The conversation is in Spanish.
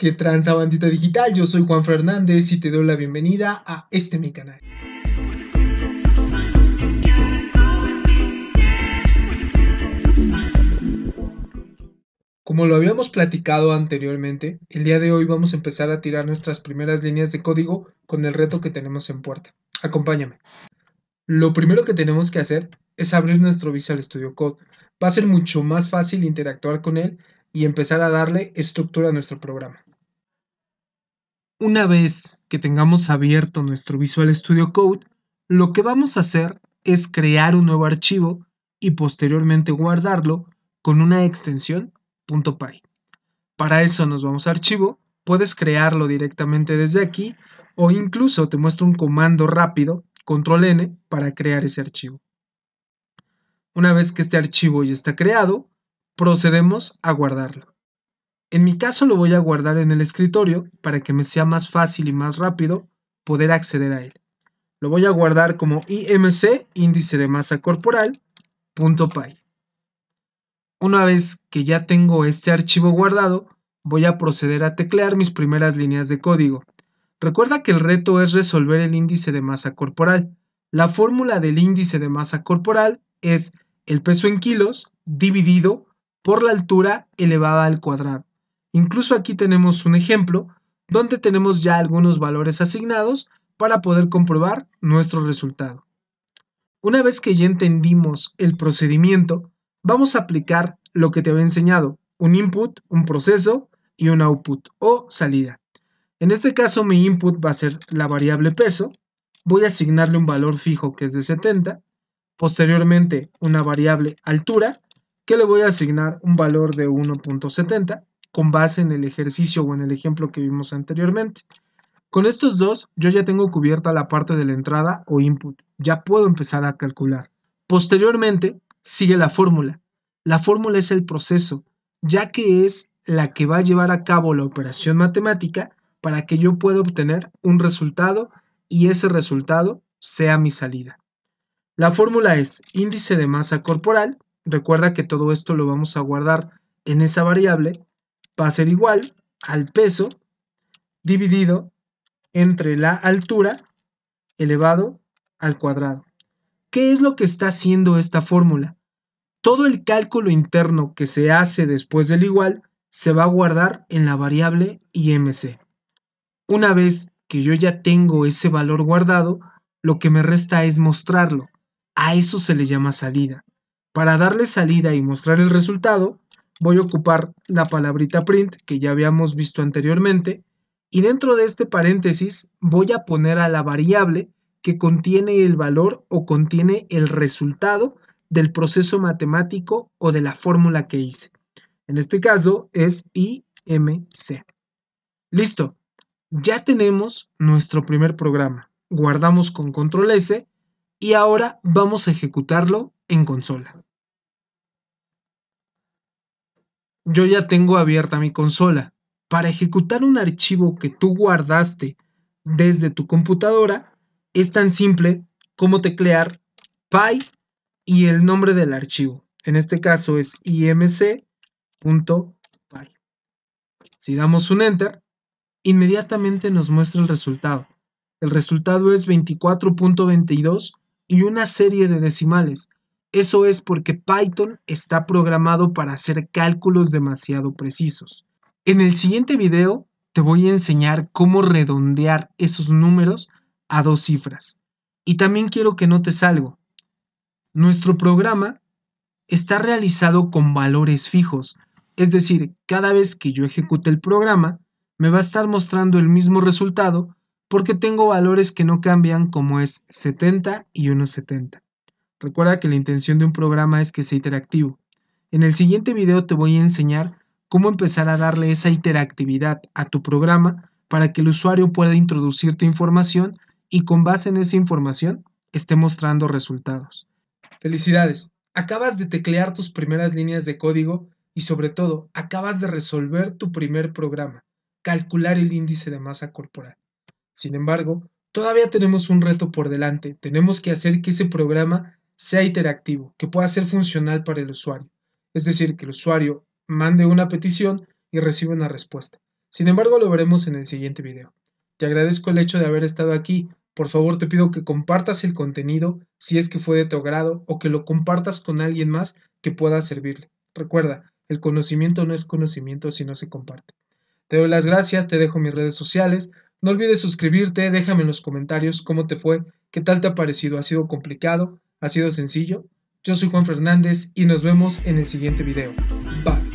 ¿Qué tranza bandita digital? Yo soy Juan Fernández y te doy la bienvenida a este mi canal. Como lo habíamos platicado anteriormente, el día de hoy vamos a empezar a tirar nuestras primeras líneas de código con el reto que tenemos en puerta. Acompáñame. Lo primero que tenemos que hacer es abrir nuestro Visual Studio Code. Va a ser mucho más fácil interactuar con él y empezar a darle estructura a nuestro programa. Una vez que tengamos abierto nuestro Visual Studio Code, lo que vamos a hacer es crear un nuevo archivo y posteriormente guardarlo con una extensión .py. Para eso nos vamos a archivo, puedes crearlo directamente desde aquí o incluso te muestro un comando rápido, control N, para crear ese archivo. Una vez que este archivo ya está creado, procedemos a guardarlo. En mi caso lo voy a guardar en el escritorio para que me sea más fácil y más rápido poder acceder a él. Lo voy a guardar como IMC, índice de masa corporal, Una vez que ya tengo este archivo guardado, voy a proceder a teclear mis primeras líneas de código. Recuerda que el reto es resolver el índice de masa corporal. La fórmula del índice de masa corporal es el peso en kilos dividido por la altura elevada al cuadrado. Incluso aquí tenemos un ejemplo donde tenemos ya algunos valores asignados para poder comprobar nuestro resultado. Una vez que ya entendimos el procedimiento, vamos a aplicar lo que te había enseñado, un input, un proceso y un output o salida. En este caso mi input va a ser la variable peso, voy a asignarle un valor fijo que es de 70, posteriormente una variable altura que le voy a asignar un valor de 1.70 con base en el ejercicio o en el ejemplo que vimos anteriormente. Con estos dos, yo ya tengo cubierta la parte de la entrada o input. Ya puedo empezar a calcular. Posteriormente, sigue la fórmula. La fórmula es el proceso, ya que es la que va a llevar a cabo la operación matemática para que yo pueda obtener un resultado y ese resultado sea mi salida. La fórmula es índice de masa corporal. Recuerda que todo esto lo vamos a guardar en esa variable va a ser igual al peso dividido entre la altura elevado al cuadrado. ¿Qué es lo que está haciendo esta fórmula? Todo el cálculo interno que se hace después del igual se va a guardar en la variable IMC. Una vez que yo ya tengo ese valor guardado, lo que me resta es mostrarlo. A eso se le llama salida. Para darle salida y mostrar el resultado, voy a ocupar la palabrita print que ya habíamos visto anteriormente y dentro de este paréntesis voy a poner a la variable que contiene el valor o contiene el resultado del proceso matemático o de la fórmula que hice. En este caso es IMC. Listo, ya tenemos nuestro primer programa. Guardamos con control S y ahora vamos a ejecutarlo en consola. yo ya tengo abierta mi consola. Para ejecutar un archivo que tú guardaste desde tu computadora, es tan simple como teclear py y el nombre del archivo. En este caso es imc.py. Si damos un enter, inmediatamente nos muestra el resultado. El resultado es 24.22 y una serie de decimales. Eso es porque Python está programado para hacer cálculos demasiado precisos. En el siguiente video te voy a enseñar cómo redondear esos números a dos cifras. Y también quiero que notes algo. Nuestro programa está realizado con valores fijos, es decir, cada vez que yo ejecute el programa, me va a estar mostrando el mismo resultado porque tengo valores que no cambian como es 70 y 170. Recuerda que la intención de un programa es que sea interactivo. En el siguiente video te voy a enseñar cómo empezar a darle esa interactividad a tu programa para que el usuario pueda introducirte información y con base en esa información esté mostrando resultados. Felicidades, acabas de teclear tus primeras líneas de código y sobre todo acabas de resolver tu primer programa, calcular el índice de masa corporal. Sin embargo, todavía tenemos un reto por delante, tenemos que hacer que ese programa sea interactivo, que pueda ser funcional para el usuario. Es decir, que el usuario mande una petición y reciba una respuesta. Sin embargo, lo veremos en el siguiente video. Te agradezco el hecho de haber estado aquí. Por favor, te pido que compartas el contenido si es que fue de tu agrado o que lo compartas con alguien más que pueda servirle. Recuerda, el conocimiento no es conocimiento si no se comparte. Te doy las gracias, te dejo mis redes sociales. No olvides suscribirte, déjame en los comentarios cómo te fue, qué tal te ha parecido, ha sido complicado, ha sido sencillo. Yo soy Juan Fernández y nos vemos en el siguiente video. Bye.